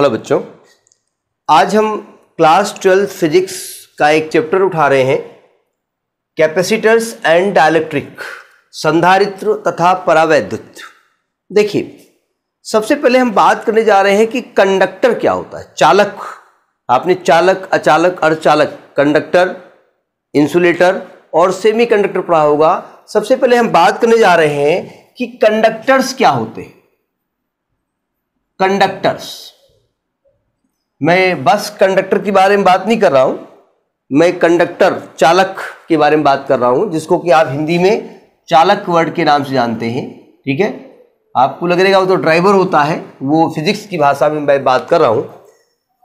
hello बच्चों आज हम क्लास ट्वेल्थ फिजिक्स का एक चैप्टर उठा रहे हैं कैपेसिटर्स एंड डायलैक्ट्रिक संधारित्र तथा परावैद्युत देखिए सबसे पहले हम बात करने जा रहे हैं कि कंडक्टर क्या होता है चालक आपने चालक अचालक अर्धचालक कंडक्टर इंसुलेटर और सेमी कंडक्टर पढ़ा होगा सबसे पहले हम बात करने जा रहे हैं कि कंडक्टर्स क्या होते हैं कंडक्टर्स मैं बस कंडक्टर के बारे में बात नहीं कर रहा हूँ मैं कंडक्टर चालक के बारे में बात कर रहा हूँ जिसको कि आप हिंदी में चालक वर्ड के नाम से जानते हैं ठीक है आपको लग रहेगा वो तो ड्राइवर होता है वो फिजिक्स की भाषा में मैं बात कर रहा हूँ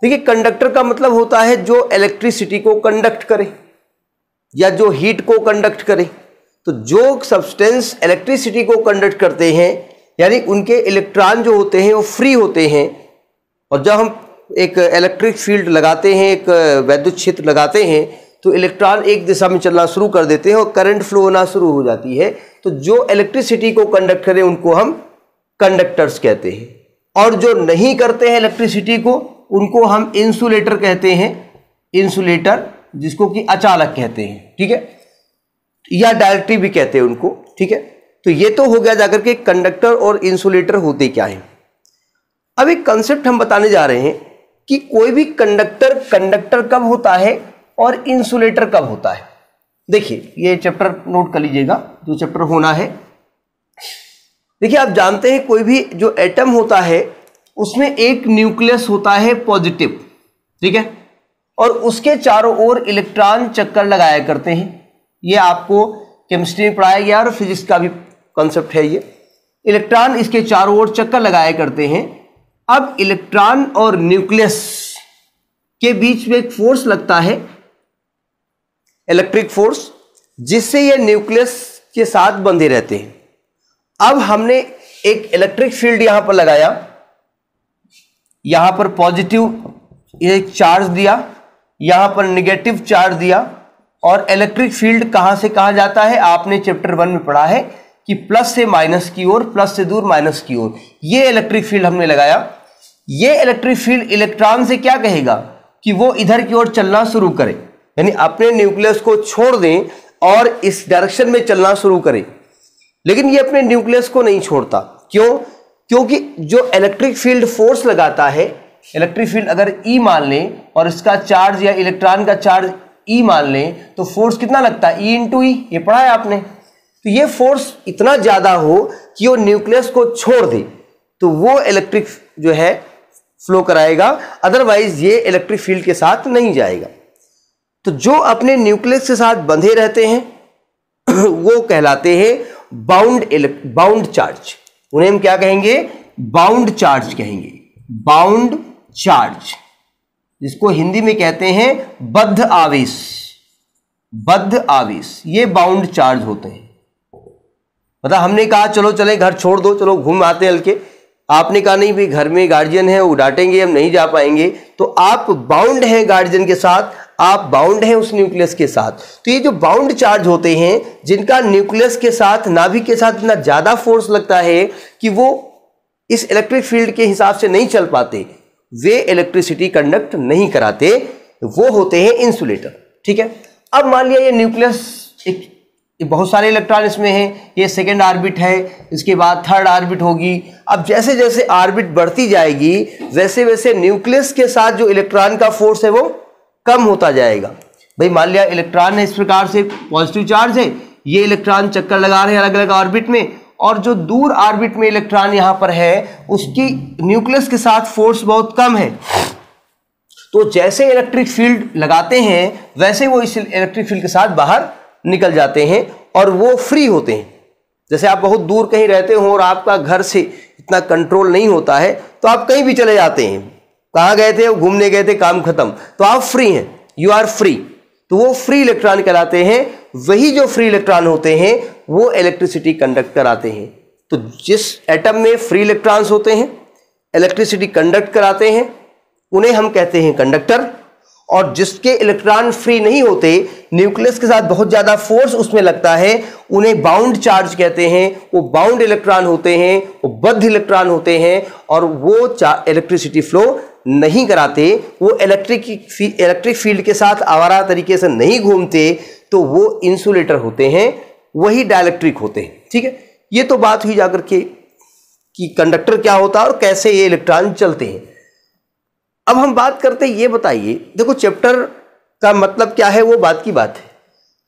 देखिए कंडक्टर का मतलब होता है जो इलेक्ट्रिसिटी को कंडक्ट करे या जो हीट को कंडक्ट करे तो जो सब्सटेंस इलेक्ट्रिसिटी को कंडक्ट करते हैं यानी उनके इलेक्ट्रॉन जो होते हैं वो फ्री होते हैं और जब हम एक इलेक्ट्रिक फील्ड लगाते हैं एक वैद्युत क्षेत्र लगाते हैं तो इलेक्ट्रॉन एक दिशा में चलना शुरू कर देते हैं और करंट फ्लो होना शुरू हो जाती है तो जो इलेक्ट्रिसिटी को कंडक्ट करें उनको हम कंडक्टर्स कहते हैं और जो नहीं करते हैं इलेक्ट्रिसिटी को उनको हम इंसुलेटर कहते हैं इंसुलेटर जिसको कि अचालक कहते हैं ठीक है या डायरेक्टरी भी कहते हैं उनको ठीक है तो ये तो हो गया जाकर के कंडक्टर और इंसुलेटर होते क्या हैं अब एक कंसेप्ट हम बताने जा रहे हैं कि कोई भी कंडक्टर कंडक्टर कब होता है और इंसुलेटर कब होता है देखिए ये चैप्टर नोट कर लीजिएगा जो चैप्टर होना है देखिए आप जानते हैं कोई भी जो एटम होता है उसमें एक न्यूक्लियस होता है पॉजिटिव ठीक है और उसके चारों ओर इलेक्ट्रॉन चक्कर लगाया करते हैं ये आपको केमिस्ट्री में पढ़ाया गया और फिजिक्स का भी कॉन्सेप्ट है ये इलेक्ट्रॉन इसके चारों ओर चक्कर लगाया करते हैं अब इलेक्ट्रॉन और न्यूक्लियस के बीच में एक फोर्स लगता है इलेक्ट्रिक फोर्स जिससे ये न्यूक्लियस के साथ बंधे रहते हैं अब हमने एक इलेक्ट्रिक फील्ड यहां पर लगाया यहां पर पॉजिटिव एक चार्ज दिया यहां पर निगेटिव चार्ज दिया और इलेक्ट्रिक फील्ड कहां से कहां जाता है आपने चैप्टर वन में पढ़ा है कि प्लस से माइनस की ओर प्लस से दूर माइनस की ओर ये इलेक्ट्रिक फील्ड हमने लगाया ये इलेक्ट्रिक फील्ड इलेक्ट्रॉन से क्या कहेगा कि वो इधर की ओर चलना शुरू करे यानी अपने न्यूक्लियस को छोड़ दें और इस डायरेक्शन में चलना शुरू करे लेकिन ये अपने न्यूक्लियस को नहीं छोड़ता क्यों क्योंकि जो इलेक्ट्रिक फील्ड फोर्स लगाता है इलेक्ट्रिक फील्ड अगर ई e मान लें और इसका चार्ज या इलेक्ट्रॉन का चार्ज ई e मान लें तो फोर्स कितना लगता है ई इंटू ई ये पढ़ा है आपने तो ये फोर्स इतना ज़्यादा हो कि वो न्यूक्लियस को छोड़ दे तो वो इलेक्ट्रिक जो है फ्लो कराएगा अदरवाइज ये इलेक्ट्रिक फील्ड के साथ नहीं जाएगा तो जो अपने न्यूक्लियस के साथ बंधे रहते हैं वो कहलाते हैं बाउंड बाउंड चार्ज उन्हें हम क्या कहेंगे बाउंड चार्ज कहेंगे बाउंड चार्ज जिसको हिंदी में कहते हैं बद्ध आवेश बद्ध आवेश ये बाउंड चार्ज होते हैं मतलब हमने कहा चलो चले घर छोड़ दो चलो घूम आते हल्के आपने कहा नहीं भाई घर में गार्जियन है वो डांटेंगे हम नहीं जा पाएंगे तो आप बाउंड हैं गार्जियन के साथ आप बाउंड हैं उस न्यूक्लियस के साथ तो ये जो बाउंड चार्ज होते हैं जिनका न्यूक्लियस के साथ नाभिक के साथ इतना ज़्यादा फोर्स लगता है कि वो इस इलेक्ट्रिक फील्ड के हिसाब से नहीं चल पाते वे इलेक्ट्रिसिटी कंडक्ट नहीं कराते वो होते हैं इंसुलेटर ठीक है अब मान लिया ये न्यूक्लियस एक बहुत सारे इलेक्ट्रॉन इसमें हैं ये सेकेंड आर्बिट है इसके बाद थर्ड आर्बिट होगी अब जैसे जैसे आर्बिट बढ़ती जाएगी वैसे वैसे न्यूक्लियस के साथ जो इलेक्ट्रॉन का फोर्स है वो कम होता जाएगा भाई मान लिया इलेक्ट्रॉन है इस प्रकार से पॉजिटिव चार्ज है ये इलेक्ट्रॉन चक्कर लगा रहे हैं अलग अलग ऑर्बिट में और जो दूर ऑर्बिट में इलेक्ट्रॉन यहाँ पर है उसकी न्यूक्लियस के साथ फोर्स बहुत कम है तो जैसे इलेक्ट्रिक फील्ड लगाते हैं वैसे वो इस इलेक्ट्रिक फील्ड के साथ बाहर निकल जाते हैं और वो फ्री होते हैं जैसे आप बहुत दूर कहीं रहते हो और आपका घर से इतना कंट्रोल नहीं होता है तो आप कहीं भी चले जाते हैं कहाँ गए थे घूमने गए थे काम खत्म तो आप फ्री हैं यू आर फ्री तो वो फ्री इलेक्ट्रॉन कराते हैं वही जो फ्री इलेक्ट्रॉन होते हैं वो इलेक्ट्रिसिटी कंडक्ट कराते हैं तो जिस एटम में फ्री इलेक्ट्रॉन्स होते हैं इलेक्ट्रिसिटी कंडक्ट कराते हैं उन्हें हम कहते हैं कंडक्टर और जिसके इलेक्ट्रॉन फ्री नहीं होते न्यूक्लियस के साथ बहुत ज़्यादा फोर्स उसमें लगता है उन्हें बाउंड चार्ज कहते हैं वो बाउंड इलेक्ट्रॉन होते हैं वो बद्ध इलेक्ट्रॉन होते हैं और वो इलेक्ट्रिसिटी फ्लो नहीं कराते वो इलेक्ट्रिक इलेक्ट्रिक फील्ड के साथ आवारा तरीके से नहीं घूमते तो वो इंसुलेटर होते हैं वही डायलैक्ट्रिक होते हैं ठीक है ये तो बात हुई जाकर के कि कंडक्टर क्या होता है और कैसे ये इलेक्ट्रॉन चलते हैं अब हम बात करते ये बताइए देखो चैप्टर का मतलब क्या है वो बात की बात है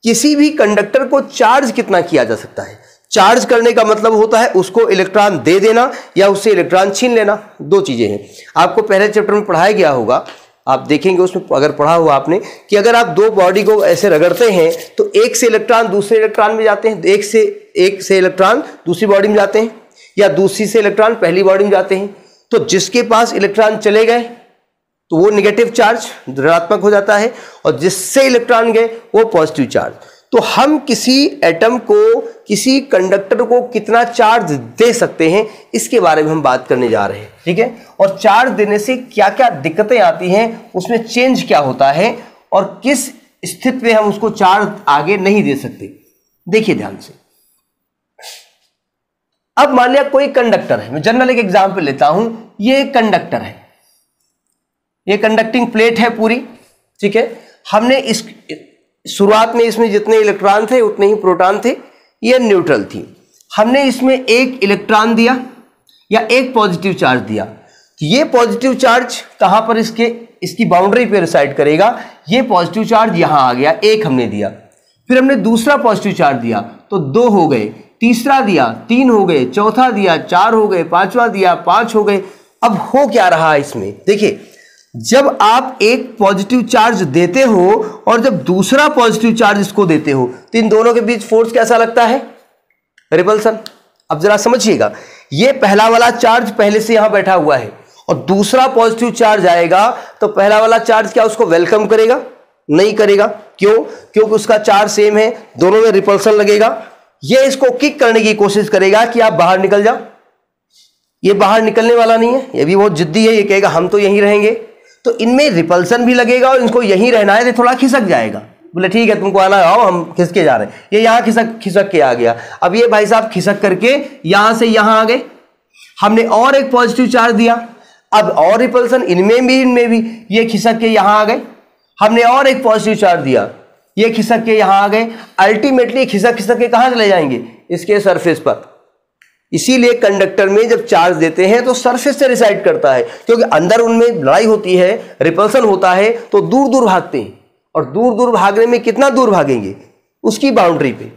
किसी भी कंडक्टर को चार्ज कितना किया जा सकता है चार्ज करने का मतलब होता है उसको इलेक्ट्रॉन दे देना या उससे इलेक्ट्रॉन छीन लेना दो चीज़ें हैं आपको पहले चैप्टर में पढ़ाया गया होगा आप देखेंगे उसमें अगर पढ़ा हुआ आपने कि अगर आप दो बॉडी को ऐसे रगड़ते हैं तो एक से इलेक्ट्रॉन दूसरे इलेक्ट्रॉन में जाते हैं एक से एक से इलेक्ट्रॉन दूसरी बॉडी में जाते हैं या दूसरी से इलेक्ट्रॉन पहली बॉडी में जाते हैं तो जिसके पास इलेक्ट्रॉन चले गए तो वो निगेटिव चार्ज ऋणात्मक हो जाता है और जिससे इलेक्ट्रॉन गए वो पॉजिटिव चार्ज तो हम किसी एटम को किसी कंडक्टर को कितना चार्ज दे सकते हैं इसके बारे में हम बात करने जा रहे हैं ठीक है और चार्ज देने से क्या क्या दिक्कतें आती हैं उसमें चेंज क्या होता है और किस स्थिति में हम उसको चार्ज आगे नहीं दे सकते देखिए ध्यान से अब मान लिया कोई कंडक्टर है मैं जनरल एक एग्जाम्पल लेता हूं ये कंडक्टर है ये कंडक्टिंग प्लेट है पूरी ठीक है हमने इस शुरुआत में इसमें जितने इलेक्ट्रॉन थे उतने ही प्रोटॉन थे ये न्यूट्रल थी हमने इसमें एक इलेक्ट्रॉन दिया या एक पॉजिटिव चार्ज दिया ये पॉजिटिव चार्ज कहाँ पर इसके इसकी बाउंड्री पे रिसाइड करेगा ये पॉजिटिव चार्ज यहाँ आ गया एक हमने दिया फिर हमने दूसरा पॉजिटिव चार्ज दिया तो दो हो गए तीसरा दिया तीन हो गए चौथा दिया चार हो गए पांचवा दिया पांच हो गए अब हो क्या रहा इसमें देखिए जब आप एक पॉजिटिव चार्ज देते हो और जब दूसरा पॉजिटिव चार्ज इसको देते हो तो इन दोनों के बीच फोर्स कैसा लगता है रिपल्सन अब जरा समझिएगा ये पहला वाला चार्ज पहले से यहां बैठा हुआ है और दूसरा पॉजिटिव चार्ज आएगा तो पहला वाला चार्ज क्या उसको वेलकम करेगा नहीं करेगा क्यों क्योंकि उसका चार्ज सेम है दोनों में रिपल्सन लगेगा ये इसको किक करने की कोशिश करेगा कि आप बाहर निकल जाओ ये बाहर निकलने वाला नहीं है ये भी बहुत जिद्दी है ये कहेगा हम तो यहीं रहेंगे तो इनमें रिपल्सन भी लगेगा और इनको यहीं रहना है तो थोड़ा खिसक जाएगा बोले ठीक है तुमको आना आओ हम खिसके जा रहे हैं ये यहाँ खिसक खिसक के आ गया अब ये भाई साहब खिसक करके यहाँ से यहाँ आ गए हमने और एक पॉजिटिव चार्ज दिया अब और रिपल्सन इनमें भी इनमें भी ये खिसक के यहाँ आ गए हमने और एक पॉजिटिव चार्ज दिया ये खिसक के यहाँ आ गए अल्टीमेटली खिसक खिसक के कहाँ चले जाएंगे इसके सरफेस पर इसीलिए कंडक्टर में जब चार्ज देते हैं तो सरफेस से रिसाइड करता है क्योंकि अंदर उनमें लड़ाई होती है रिपल्सन होता है तो दूर दूर भागते हैं और दूर दूर भागने में कितना दूर भागेंगे उसकी बाउंड्री पे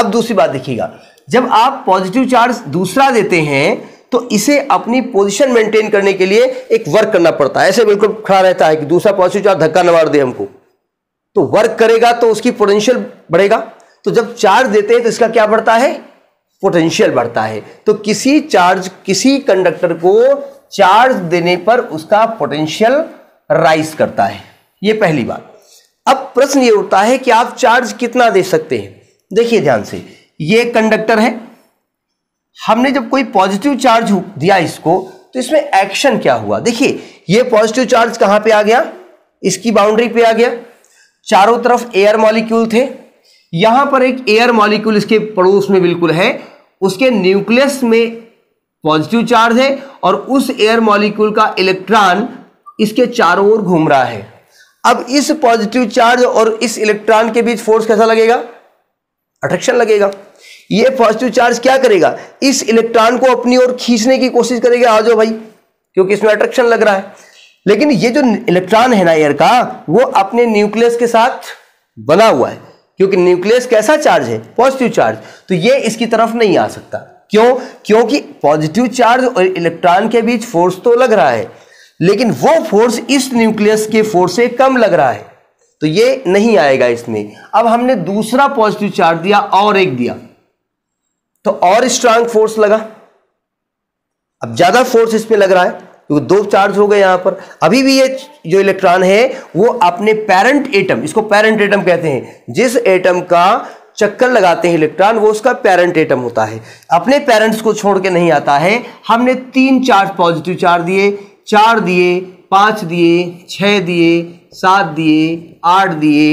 अब दूसरी बात देखिएगा जब आप पॉजिटिव चार्ज दूसरा देते हैं तो इसे अपनी पोजिशन मेंटेन करने के लिए एक वर्क करना पड़ता है ऐसे बिल्कुल खड़ा रहता है कि दूसरा पॉजिटिव चार्ज धक्का न मार दे हमको तो वर्क करेगा तो उसकी पोटेंशियल बढ़ेगा तो जब चार्ज देते हैं तो इसका क्या बढ़ता है पोटेंशियल बढ़ता है तो किसी चार्ज किसी कंडक्टर को चार्ज देने पर उसका पोटेंशियल राइज करता है ये पहली बात अब प्रश्न ये उठता है कि आप चार्ज कितना दे सकते हैं देखिए ध्यान से ये कंडक्टर है हमने जब कोई पॉजिटिव चार्ज दिया इसको तो इसमें एक्शन क्या हुआ देखिए ये पॉजिटिव चार्ज कहां पे आ गया इसकी बाउंड्री पे आ गया चारों तरफ एयर मॉलिक्यूल थे यहां पर एक एयर मॉलिक्यूल इसके पड़ोस में बिल्कुल है उसके न्यूक्लियस में पॉजिटिव चार्ज है और उस एयर मॉलिक्यूल का इलेक्ट्रॉन इसके चारों ओर घूम रहा है अब इस पॉजिटिव चार्ज और इस इलेक्ट्रॉन के बीच फोर्स कैसा लगेगा अट्रैक्शन लगेगा ये पॉजिटिव चार्ज क्या करेगा इस इलेक्ट्रॉन को अपनी ओर खींचने की कोशिश करेगा आ जाओ भाई क्योंकि इसमें अट्रैक्शन लग रहा है लेकिन ये जो इलेक्ट्रॉन है ना एयर का वो अपने न्यूक्लियस के साथ बना हुआ है क्योंकि न्यूक्लियस कैसा चार्ज है पॉजिटिव चार्ज तो ये इसकी तरफ नहीं आ सकता क्यों क्योंकि पॉजिटिव चार्ज और इलेक्ट्रॉन के बीच फोर्स तो लग रहा है लेकिन वो फोर्स इस न्यूक्लियस के फोर्स से कम लग रहा है तो ये नहीं आएगा इसमें अब हमने दूसरा पॉजिटिव चार्ज दिया और एक दिया तो और स्ट्रांग फोर्स लगा अब ज्यादा फोर्स इसमें लग रहा है क्योंकि दो चार्ज हो गए यहाँ पर अभी भी ये जो इलेक्ट्रॉन है वो अपने पेरेंट एटम इसको पेरेंट एटम कहते हैं जिस एटम का चक्कर लगाते हैं इलेक्ट्रॉन वो उसका पेरेंट एटम होता है अपने पेरेंट्स को छोड़ के नहीं आता है हमने तीन चार्ज पॉजिटिव चार्ज दिए चार दिए पाँच दिए छः दिए सात दिए आठ दिए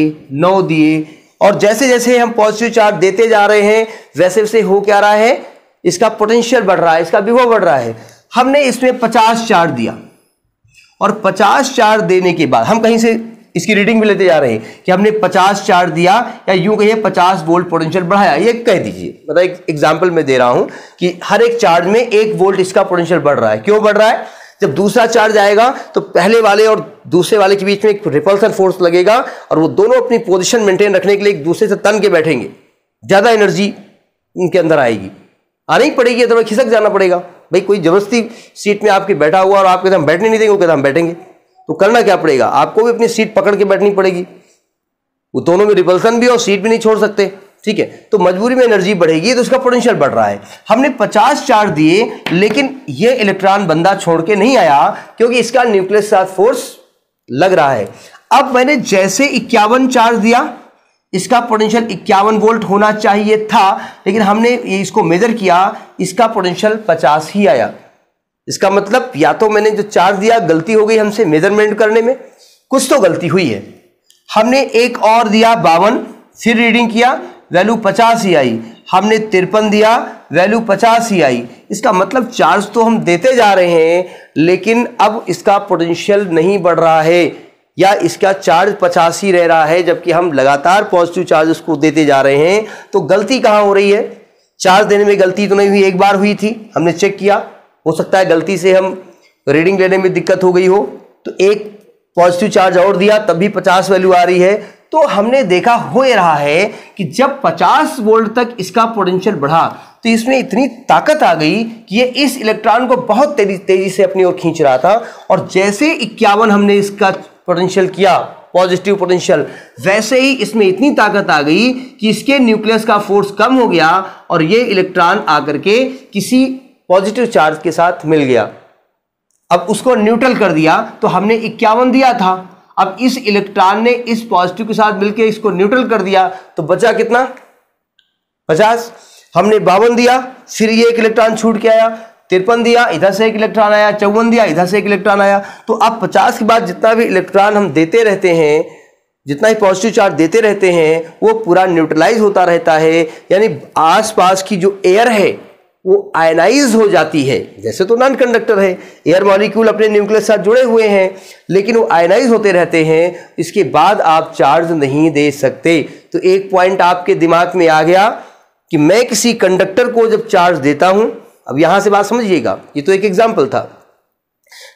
नौ दिए और जैसे जैसे हम पॉजिटिव चार्ज देते जा रहे हैं वैसे वैसे हो क्या रहा है इसका पोटेंशियल बढ़ रहा है इसका विभव बढ़ रहा है हमने इसमें पचास चार दिया और पचास चार देने के बाद हम कहीं से इसकी रीडिंग भी लेते जा रहे हैं कि हमने पचास चार दिया या यूं कहिए पचास वोल्ट पोटेंशियल बढ़ाया ये कह दीजिए मतलब एक एग्जाम्पल मैं दे रहा हूं कि हर एक चार्ज में एक वोल्ट इसका पोटेंशियल बढ़ रहा है क्यों बढ़ रहा है जब दूसरा चार्ज आएगा तो पहले वाले और दूसरे वाले के बीच में एक रिपल्सन फोर्स लगेगा और वो दोनों अपनी पोजिशन मेंटेन रखने के लिए एक दूसरे से तन के बैठेंगे ज़्यादा एनर्जी उनके अंदर आएगी आनी पड़ेगी तो खिसक जाना पड़ेगा भाई कोई जबरदस्ती सीट में आपके बैठा हुआ और आप कहते हम बैठने नहीं देंगे वो कहते हम बैठेंगे तो करना क्या पड़ेगा आपको भी अपनी सीट पकड़ के बैठनी पड़ेगी वो दोनों में रिपल्सन भी और सीट भी नहीं छोड़ सकते ठीक है तो मजबूरी में एनर्जी बढ़ेगी तो उसका पोटेंशियल बढ़ रहा है हमने 50 चार्ज दिए लेकिन ये इलेक्ट्रॉन बंदा छोड़ के नहीं आया क्योंकि इसका न्यूक्लियस साथ फोर्स लग रहा है अब मैंने जैसे इक्यावन चार्ज दिया इसका पोटेंशियल इक्यावन वोल्ट होना चाहिए था लेकिन हमने इसको मेजर किया इसका पोटेंशियल पचास ही आया इसका मतलब या तो मैंने जो चार्ज दिया गलती हो गई हमसे मेजरमेंट करने में कुछ तो गलती हुई है हमने एक और दिया बावन फिर रीडिंग किया वैल्यू पचास ही आई हमने तिरपन दिया वैल्यू पचास ही आई इसका मतलब चार्ज तो हम देते जा रहे हैं लेकिन अब इसका पोटेंशियल नहीं बढ़ रहा है या इसका चार्ज पचासी रह रहा है जबकि हम लगातार पॉजिटिव चार्ज उसको देते जा रहे हैं तो गलती कहाँ हो रही है चार्ज देने में गलती तो नहीं हुई एक बार हुई थी हमने चेक किया हो सकता है गलती से हम रीडिंग लेने में दिक्कत हो गई हो तो एक पॉजिटिव चार्ज और दिया तब भी पचास वैल्यू आ रही है तो हमने देखा हो रहा है कि जब पचास वोल्ट तक इसका पोटेंशियल बढ़ा तो इसमें इतनी ताकत आ गई कि ये इस इलेक्ट्रॉन को बहुत तेजी तेजी से अपनी ओर खींच रहा था और जैसे इक्यावन हमने इसका पोटेंशियल किया पॉजिटिव पोटेंशियल वैसे ही इसमें इतनी ताकत आ गई कि इसके न्यूक्लियस का फोर्स कम हो गया और ये इलेक्ट्रॉन आकर के किसी पॉजिटिव चार्ज के साथ मिल गया अब उसको न्यूट्रल कर दिया तो हमने इक्यावन दिया था अब इस इलेक्ट्रॉन ने इस पॉजिटिव के साथ मिलकर इसको न्यूट्रल कर दिया तो बचा कितना पचास हमने बावन दिया फिर ये एक इलेक्ट्रॉन छूट के आया तिरपन दिया इधर से एक इलेक्ट्रॉन आया चौवन दिया इधर से एक इलेक्ट्रॉन आया तो अब पचास के बाद जितना भी इलेक्ट्रॉन हम देते रहते हैं जितना ही पॉजिटिव चार्ज देते रहते हैं वो पूरा न्यूट्रलाइज होता रहता है यानी आसपास की जो एयर है वो आयनाइज हो जाती है जैसे तो नॉन कंडक्टर है एयर मॉलिक्यूल अपने न्यूक्लियस साथ जुड़े हुए हैं लेकिन वो आयनाइज होते रहते हैं इसके बाद आप चार्ज नहीं दे सकते तो एक पॉइंट आपके दिमाग में आ गया कि मैं किसी कंडक्टर को जब चार्ज देता हूँ अब यहां से बात समझिएगा ये तो एक एग्जाम्पल था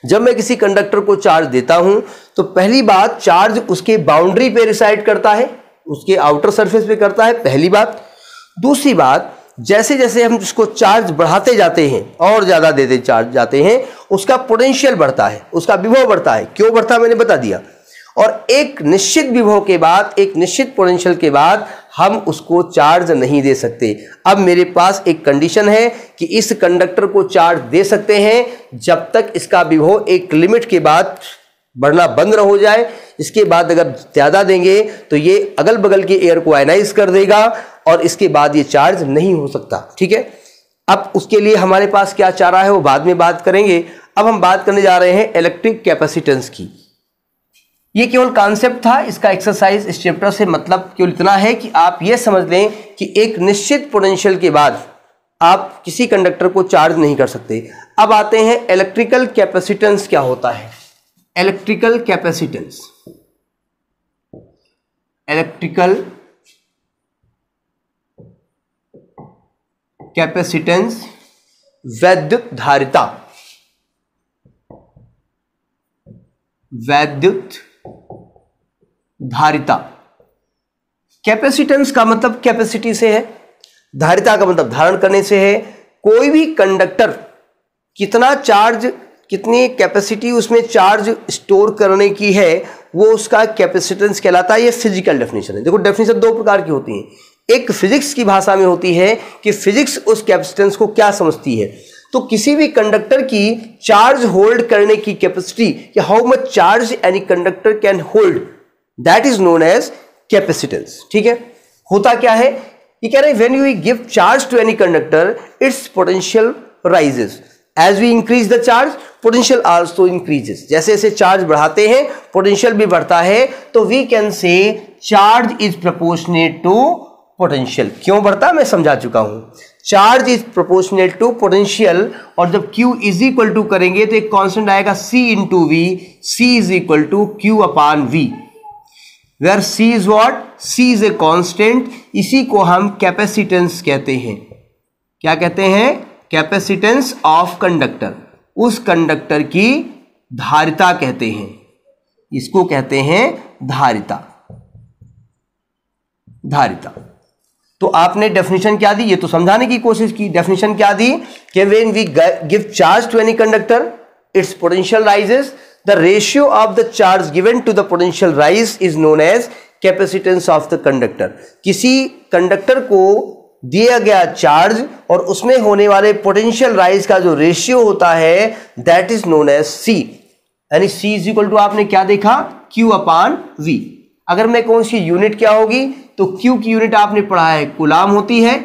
जब मैं किसी कंडक्टर को चार्ज देता हूं तो पहली बात चार्ज उसके बाउंड्री पे रिसाइड करता है उसके आउटर सरफेस पे करता है पहली बात दूसरी बात जैसे जैसे हम उसको चार्ज बढ़ाते जाते हैं और ज़्यादा देते चार्ज जाते हैं उसका पोटेंशियल बढ़ता है उसका विभव बढ़ता है क्यों बढ़ता है मैंने बता दिया और एक निश्चित विभव के बाद एक निश्चित पोटेंशियल के बाद हम उसको चार्ज नहीं दे सकते अब मेरे पास एक कंडीशन है कि इस कंडक्टर को चार्ज दे सकते हैं जब तक इसका विभव एक लिमिट के बाद बढ़ना बंद हो जाए इसके बाद अगर ज़्यादा देंगे तो ये अगल बगल के एयर को आयनाइज कर देगा और इसके बाद ये चार्ज नहीं हो सकता ठीक है अब उसके लिए हमारे पास क्या चारा है वो बाद में बात करेंगे अब हम बात करने जा रहे हैं इलेक्ट्रिक कैपेसिटेंस की ये केवल कॉन्सेप्ट था इसका एक्सरसाइज इस चैप्टर से मतलब केवल इतना है कि आप ये समझ लें कि एक निश्चित पोटेंशियल के बाद आप किसी कंडक्टर को चार्ज नहीं कर सकते अब आते हैं इलेक्ट्रिकल कैपेसिटेंस क्या होता है इलेक्ट्रिकल कैपेसिटेंस इलेक्ट्रिकल कैपेसिटेंस वैद्युत धारिता वैद्युत धारिता कैपेसिटेंस का मतलब कैपेसिटी से है धारिता का मतलब धारण करने से है कोई भी कंडक्टर कितना चार्ज कितनी कैपेसिटी उसमें चार्ज स्टोर करने की है वो उसका कैपेसिटेंस कहलाता है ये फिजिकल डेफिनेशन है देखो डेफिनेशन दो प्रकार की होती है एक फिजिक्स की भाषा में होती है कि फिजिक्स उस कैपेसिटेंस को क्या समझती है तो किसी भी कंडक्टर की चार्ज होल्ड करने की कैपेसिटी या how much charge any conductor can hold that is known as capacitance ठीक है होता क्या है ये कह रहे हैं when you give charge to any conductor its potential rises as we increase the charge potential also increases जैसे जैसे चार्ज बढ़ाते हैं पोटेंशियल भी बढ़ता है तो we can say charge is proportionate to potential क्यों बढ़ता मैं समझा चुका हूं charge is proportionate to potential और जब क्यू इज इक्वल टू करेंगे तो एक कॉन्सेंट आएगा C into V C is equal to Q upon V where C is what C is a constant इसी को हम कैपेसिटेंस कहते हैं क्या कहते हैं कैपेसिटेंस ऑफ कंडक्टर उस कंडक्टर की धारिता कहते हैं इसको कहते हैं धारिता धारिता तो आपने डेफिनेशन क्या दी ये तो समझाने की कोशिश की डेफिनेशन क्या दी कि when we give charge to any conductor its potential rises the ratio of the charge given to the potential rise is known as capacitance of the conductor किसी कंडक्टर को दिया गया चार्ज और उसमें होने वाले पोटेंशियल राइज का जो रेशियो होता है that is known as C यानी सी इज इक्वल टू आपने क्या देखा क्यू अपान वी अगर मैं कहूँ इसकी यूनिट क्या होगी तो क्यू की यूनिट आपने पढ़ा है कुलाम होती है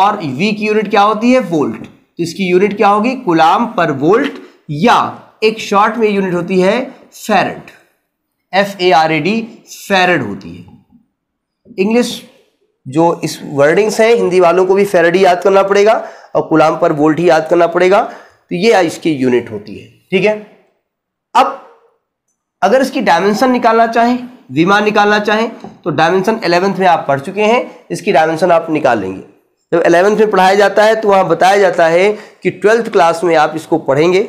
और वी की यूनिट क्या होती है वोल्ट तो इसकी यूनिट क्या होगी कुलाम पर वोल्ट या एक शॉर्ट में यूनिट होती है farad F A R A D farad होती है इंग्लिश जो इस वर्डिंग्स हैं हिंदी वालों को भी फेरड ही याद करना पड़ेगा और गुलाम पर वोल्ट ही याद करना पड़ेगा तो ये इसकी यूनिट होती है ठीक है अब अगर इसकी डायमेंशन निकालना चाहें विमा निकालना चाहें तो डायमेंशन एलेवेंथ में आप पढ़ चुके हैं इसकी डायमेंशन आप निकाल लेंगे जब एलेवेंथ में पढ़ाया जाता है तो वहाँ बताया जाता है कि ट्वेल्थ क्लास में आप इसको पढ़ेंगे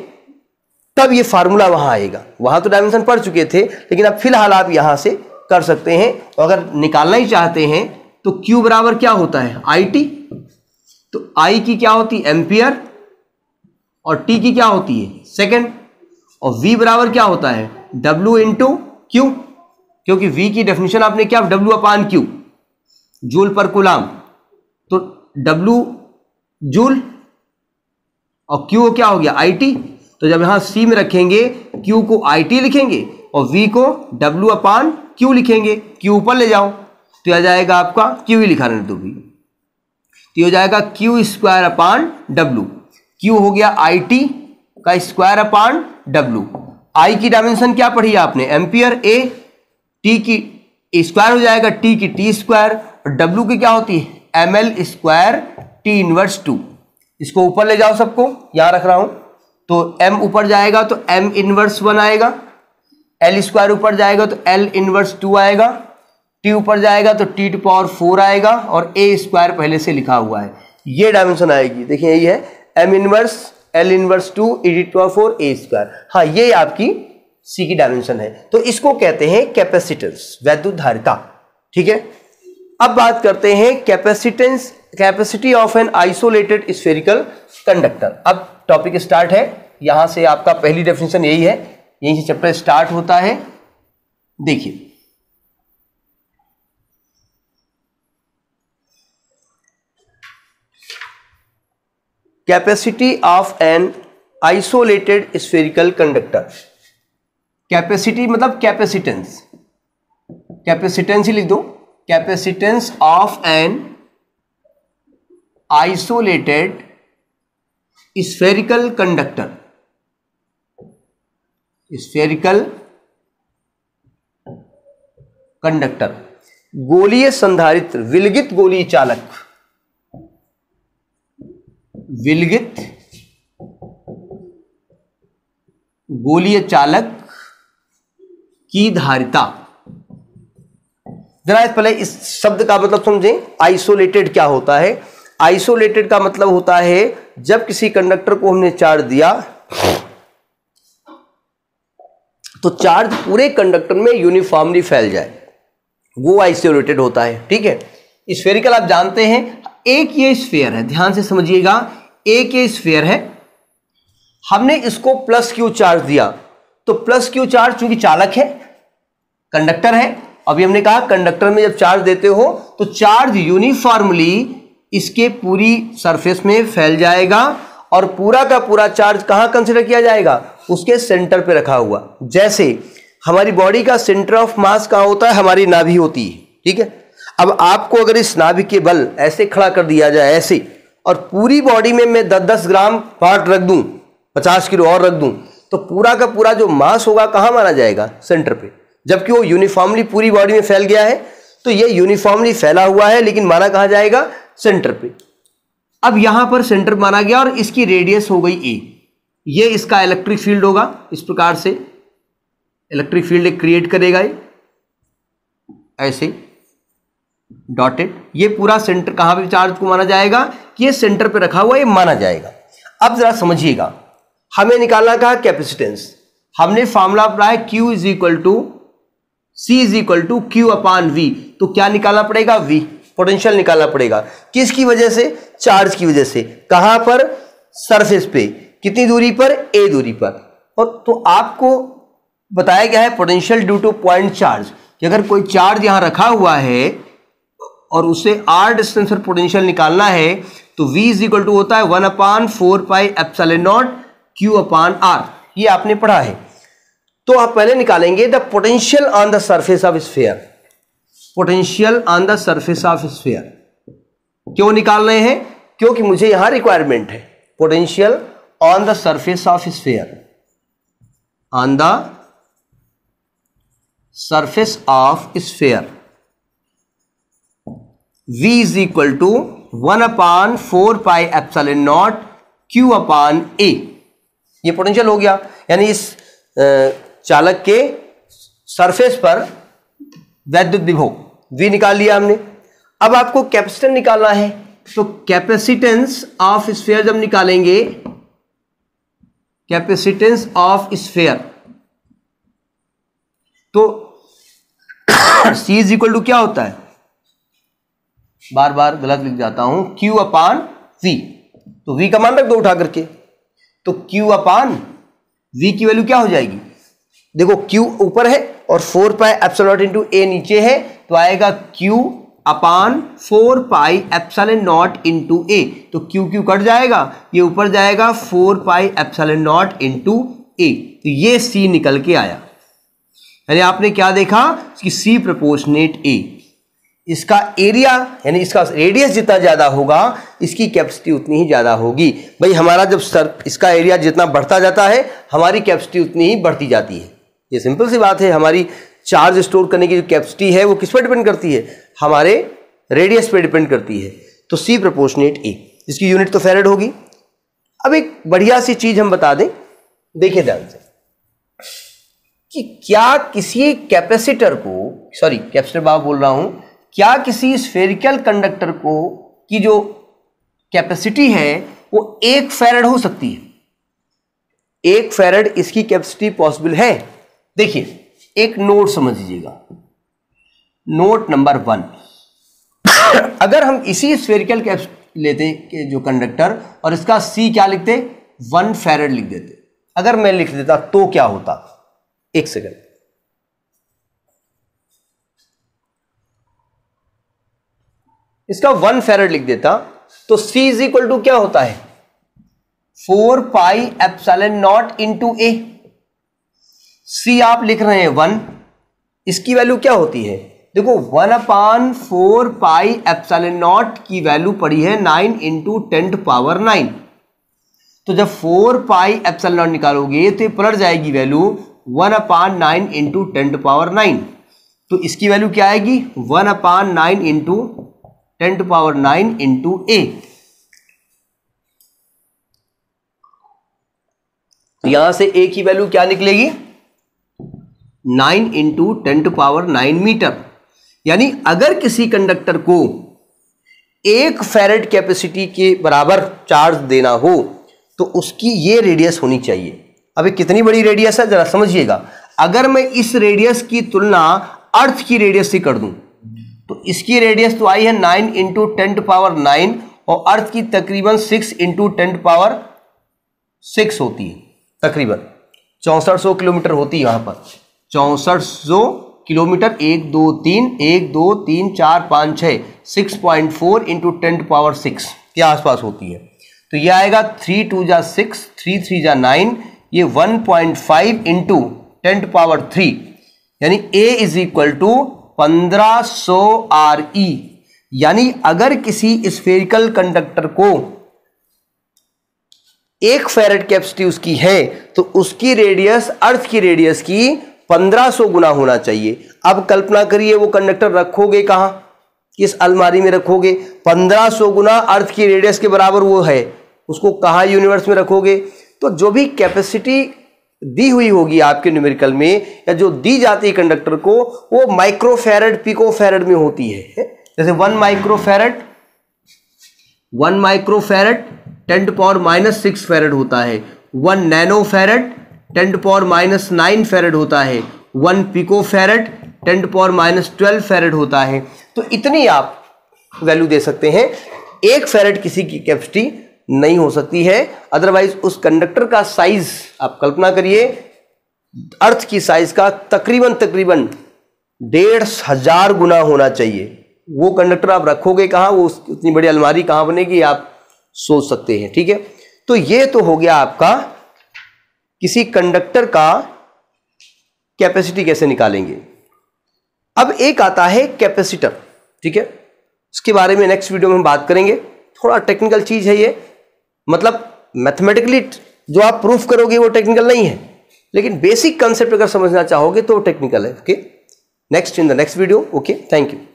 तब ये फार्मूला वहां आएगा वहां तो डायमेंशन पढ़ चुके थे लेकिन अब फिलहाल आप यहां से कर सकते हैं अगर निकालना ही चाहते हैं तो Q बराबर क्या होता है आई टी तो I की क्या होती है एम्पियर और T की क्या होती है सेकेंड और V बराबर क्या होता है W इंटू क्यू क्योंकि V की डेफिनेशन आपने क्या W अपान क्यू जूल पर गुलाम तो W जूल और Q क्या हो गया आई टी तो जब यहां सी में रखेंगे क्यू को आई टी लिखेंगे और वी को डब्ल्यू अपान क्यू लिखेंगे क्यू ऊपर ले जाओ तो आ जाएगा आपका क्यू ही लिखा रहने दो भी तो हो जाएगा Q square upon W Q हो गया आई टी का स्क्वायर अपान डब्ल्यू आई की डायमेंशन क्या पढ़ी आपने एम्पियर ए टी की स्क्वायर हो जाएगा टी की टी स्क्वायर और डब्ल्यू की क्या होती है M L square T inverse two इसको ऊपर ले जाओ सबको यहां रख रहा हूं तो m ऊपर जाएगा तो m इनवर्स वन आएगा एल स्क्वायर ऊपर जाएगा तो एल इनवर्स टू आएगा टी ऊपर जाएगा तो टी टू पावर फोर आएगा और ए स्क्वायर पहले से लिखा हुआ है ये डायमेंशन आएगी देखिए यही है M inverse L inverse two E to power four A square हाँ ये आपकी सी की डायमेंशन है तो इसको कहते हैं कैपेसिटेंस वैद्युत धारिता ठीक है अब बात करते हैं capacitance capacity of an isolated spherical conductor अब टॉपिक स्टार्ट है यहां से आपका पहली डेफिनेशन यही है यहीं से चैप्टर स्टार्ट होता है देखिए capacity of an isolated spherical conductor capacity मतलब कैपेसिटेंस कैपेसिटेंस ही लिख दो capacitance of an isolated spherical conductor spherical conductor गोलीय संधारित्र विलगित गोली चालक विलगित गोलीय चालक की धारिता जरा पहले इस शब्द का मतलब समझें आइसोलेटेड क्या होता है आइसोलेटेड का मतलब होता है जब किसी कंडक्टर को हमने चार्ज दिया तो चार्ज पूरे कंडक्टर में यूनिफॉर्मली फैल जाए वो आइसोलेटेड होता है ठीक है स्फेरिकल आप जानते हैं एक ये स्फेयर है ध्यान से समझिएगा एक ये स्फेयर है हमने इसको प्लस क्यू चार्ज दिया तो प्लस क्यू चार्ज चूंकि चालक है कंडक्टर है अभी हमने कहा कंडक्टर में जब चार्ज देते हो तो चार्ज यूनिफॉर्मली इसके पूरी सरफेस में फैल जाएगा और पूरा का पूरा चार्ज कहाँ कंसिडर किया जाएगा उसके सेंटर पर रखा हुआ जैसे हमारी बॉडी का सेंटर ऑफ मास कहाँ होता है हमारी नाभि होती है ठीक है अब आपको अगर इस नाभि के बल ऐसे खड़ा कर दिया जाए ऐसे और पूरी बॉडी में मैं दस दस ग्राम पार्ट रख दूँ पचास किलो और रख दूं तो पूरा का पूरा जो मास होगा कहाँ माना जाएगा सेंटर पे जबकि वो यूनिफॉर्मली पूरी बॉडी में फैल गया है तो ये यूनिफॉर्मली फैला हुआ है लेकिन माना कहाँ जाएगा सेंटर पे अब यहां पर सेंटर माना गया और इसकी रेडियस हो गई ए ये इसका इलेक्ट्रिक फील्ड होगा इस प्रकार से इलेक्ट्रिक फील्ड क्रिएट करेगा ये ऐसे डॉटेड ये पूरा सेंटर कहां पे चार्ज को माना जाएगा कि ये सेंटर पे रखा हुआ ये माना जाएगा अब जरा समझिएगा हमें निकालना कहा कैपेसिटेंस हमने फॉर्मूला अपनाया Q is equal to C is equal to Q upon V तो क्या निकालना पड़ेगा वी पोटेंशियल निकालना पड़ेगा किसकी वजह से चार्ज की वजह से कहाँ पर सरफेस पे कितनी दूरी पर ए दूरी पर और तो आपको बताया गया है potential due to point charge कि अगर कोई चार्ज यहां रखा हुआ है और उसे आर डिस्टेंस पर पोटेंशियल निकालना है तो वी इज इक्वल टू होता है one upon four pi epsilon naught Q upon R ये आपने पढ़ा है तो आप पहले निकालेंगे the potential on the surface of sphere potential on the surface of sphere क्यों निकाल रहे हैं क्योंकि मुझे यहां रिक्वायरमेंट है potential on the surface of sphere on the surface of sphere v is equal to one upon four pi epsilon naught Q upon A ये potential हो गया यानी इस चालक के सरफेस पर वैद्युत विभव वी निकाल लिया हमने अब आपको कैपेसिटर निकालना है तो कैपेसिटेंस ऑफ स्फेयर जब निकालेंगे कैपेसिटेंस ऑफ स्फेयर तो सी इज इक्वल टू क्या होता है बार बार गलत लिख जाता हूं Q अपान V तो V का मान रख दो उठा करके तो Q अपान V की वैल्यू क्या हो जाएगी देखो Q ऊपर है और फोर पाई एप्सलॉट इंटू ए नीचे है तो आएगा Q upon four pi epsilon naught into A तो Q Q कट जाएगा ये ऊपर जाएगा four pi epsilon naught into A तो ये C निकल के आया यानी आपने क्या देखा कि C प्रपोर्शनेट ए इसका एरिया यानी इसका रेडियस जितना ज़्यादा होगा इसकी कैपेसिटी उतनी ही ज़्यादा होगी भाई हमारा जब सर इसका एरिया जितना बढ़ता जाता है हमारी कैपेसिटी उतनी ही बढ़ती जाती है ये सिंपल सी बात है हमारी चार्ज स्टोर करने की जो कैपेसिटी है वो किस पर डिपेंड करती है हमारे रेडियस पे डिपेंड करती है तो सी प्रपोर्शनेट ए इसकी यूनिट तो फेरेड होगी अब एक बढ़िया सी चीज हम बता दें देखिए ध्यान से कि क्या किसी कैपेसिटर को सॉरी कैपेसिटर बाबा बोल रहा हूं क्या किसी स्फेरिकल कंडक्टर को की जो कैपेसिटी है वो एक फेरेड हो सकती है एक फेरेड इसकी कैपेसिटी पॉसिबल है देखिए एक नोट समझ लीजिएगा नोट नंबर वन अगर हम इसी स्फेरिकल कैप लेते के जो कंडक्टर और इसका सी क्या लिखते वन फेरेड लिख देते अगर मैं लिख देता तो क्या होता एक सेकंड इसका वन फेरेड लिख देता तो C इज इक्वल टू क्या होता है four pi epsilon naught into A C आप लिख रहे हैं वन इसकी वैल्यू क्या होती है देखो one upon four pi epsilon naught की वैल्यू पड़ी है nine into ten to power nine तो जब फोर पाई एप्सल नॉट निकालोगे तो पलट जाएगी value one upon nine into ten to power nine तो इसकी वैल्यू क्या आएगी one upon nine into ten to power nine into A तो यहां से ए की वैल्यू क्या निकलेगी nine into ten to power nine meter यानी अगर किसी कंडक्टर को एक फेरेट कैपेसिटी के बराबर चार्ज देना हो तो उसकी ये रेडियस होनी चाहिए अब कितनी बड़ी रेडियस है ज़रा समझिएगा अगर मैं इस रेडियस की तुलना अर्थ की रेडियस से कर दूं तो इसकी रेडियस तो आई है nine into ten power nine और अर्थ की तकरीबन six into ten power six होती है तकरीबन चौंसठ सौ किलोमीटर होती है यहां पर चौंसठ सौ किलोमीटर एक दो तीन एक दो तीन चार पाँच छः six point four into ten to power six के आसपास होती है तो यह आएगा थ्री टू जा सिक्स थ्री थ्री जा नाइन ये one point five into ten to power three यानी ए इज इक्वल टू पंद्रह सौ आर ई e, यानी अगर किसी स्फेरिकल कंडक्टर को एक फेरेट कैपेसिटी उसकी है तो उसकी रेडियस अर्थ की रेडियस की 1500 गुना होना चाहिए अब कल्पना करिए वो कंडक्टर रखोगे कहाँ किस अलमारी में रखोगे 1500 गुना अर्थ की रेडियस के बराबर वो है उसको कहाँ यूनिवर्स में रखोगे तो जो भी कैपेसिटी दी हुई होगी आपके न्यूमेरिकल में या जो दी जाती है कंडक्टर को वो माइक्रोफेरड पिकोफेरड में होती है जैसे one microfarad one microfarad ten to power minus six farad होता है one nanofarad ten to power minus nine farad होता है one picofarad ten to power minus twelve farad होता है तो इतनी आप वैल्यू दे सकते हैं एक फेरेड किसी की कैपेसिटी नहीं हो सकती है अदरवाइज उस कंडक्टर का साइज आप कल्पना करिए अर्थ की साइज का तकरीबन तकरीबन डेढ़ हजार गुना होना चाहिए वो कंडक्टर आप रखोगे कहाँ वो उतनी बड़ी अलमारी कहाँ बनेगी आप सोच सकते हैं ठीक है तो ये तो हो गया आपका किसी कंडक्टर का कैपेसिटी कैसे निकालेंगे अब एक आता है कैपेसिटर ठीक है उसके बारे में नेक्स्ट वीडियो में हम बात करेंगे थोड़ा टेक्निकल चीज़ है ये मतलब मैथमेटिकली जो आप प्रूफ करोगे वो टेक्निकल नहीं है लेकिन बेसिक कंसेप्ट अगर समझना चाहोगे तो टेक्निकल है okay next in the next video okay thank you